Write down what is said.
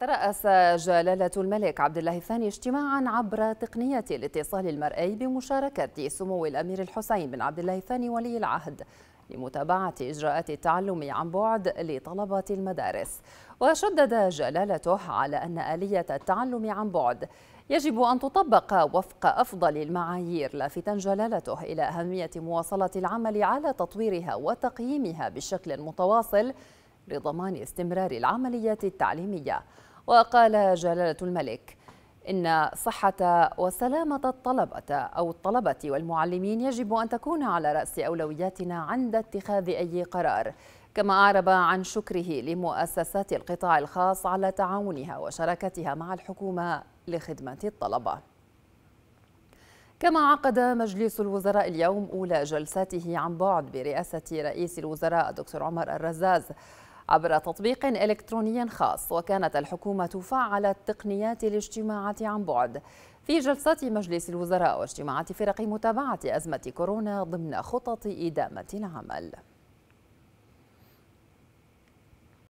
ترأس جلالة الملك عبد الله الثاني اجتماعا عبر تقنية الاتصال المرئي بمشاركة سمو الأمير الحسين بن عبد الله الثاني ولي العهد لمتابعة إجراءات التعلم عن بعد لطلبة المدارس وشدد جلالته على أن آلية التعلم عن بعد يجب أن تطبق وفق أفضل المعايير لافتا جلالته إلى أهمية مواصلة العمل على تطويرها وتقييمها بشكل متواصل لضمان استمرار العمليات التعليمية وقال جلالة الملك إن صحة وسلامة الطلبة أو الطلبة والمعلمين يجب أن تكون على رأس أولوياتنا عند اتخاذ أي قرار كما أعرب عن شكره لمؤسسات القطاع الخاص على تعاونها وشراكتها مع الحكومة لخدمة الطلبة كما عقد مجلس الوزراء اليوم أولى جلساته عن بعد برئاسة رئيس الوزراء الدكتور عمر الرزاز عبر تطبيق إلكتروني خاص وكانت الحكومة فعلت تقنيات الاجتماعات عن بعد في جلسات مجلس الوزراء واجتماعات فرق متابعة أزمة كورونا ضمن خطط إدامة العمل